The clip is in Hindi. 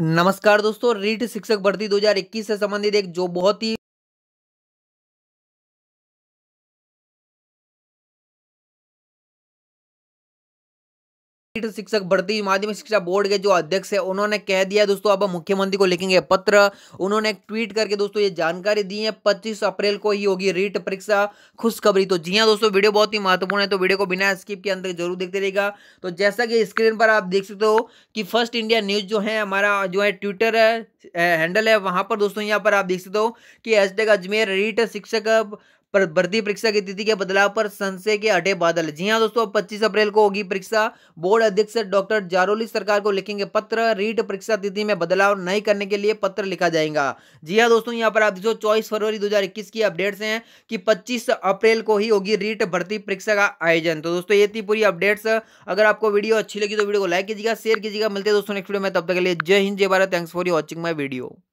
नमस्कार दोस्तों रीट शिक्षक भर्ती 2021 से संबंधित एक जो बहुत ही वरिष्ठ शिक्षक भर्ती माध्यमिक शिक्षा बोर्ड के जो अध्यक्ष है उन्होंने कह दिया दोस्तों अब मुख्यमंत्री को लिखेंगे पत्र उन्होंने ट्वीट करके दोस्तों ये जानकारी दी है पच्चीस अप्रैल को ही होगी रीट परीक्षा खुशखबरी तो जी हाँ दोस्तों वीडियो बहुत ही महत्वपूर्ण है तो वीडियो को बिना स्किप के अंदर जरूर देखते रहेगा तो जैसा कि स्क्रीन पर आप देख सकते हो कि फर्स्ट इंडिया न्यूज जो है हमारा जो है ट्विटर है हैंडल है वहां पर दोस्तों यहाँ पर आप देख सकते हो कि हैशटैग अजमेर रीट शिक्षक पर भर्ती परीक्षा की तिथि के बदलाव पर संशय के अटे बादल जी हाँ दोस्तों पच्चीस अप्रैल को होगी परीक्षा बोर्ड अध्यक्ष डॉक्टर जारोली सरकार को लिखेंगे पत्र रीट परीक्षा तिथि में बदलाव नहीं करने के लिए पत्र लिखा जाएगा जी हाँ दोस्तों यहाँ पर आप जो चौबीस फरवरी दो की अपडेट्स हैं कि पच्चीस अप्रैल को ही होगी रीट भर्ती परीक्षा का आयोजन तो दोस्तों ये थी पूरी अपडेट्स अगर आपको वीडियो अच्छी लगी तो वीडियो को लाइक कीजिएगा शेयर कीजिएगा मिलते हैं दोस्तों नेक्स्ट वीडियो में तब तक के लिए जय हिंद जय Bharat thanks for watching my video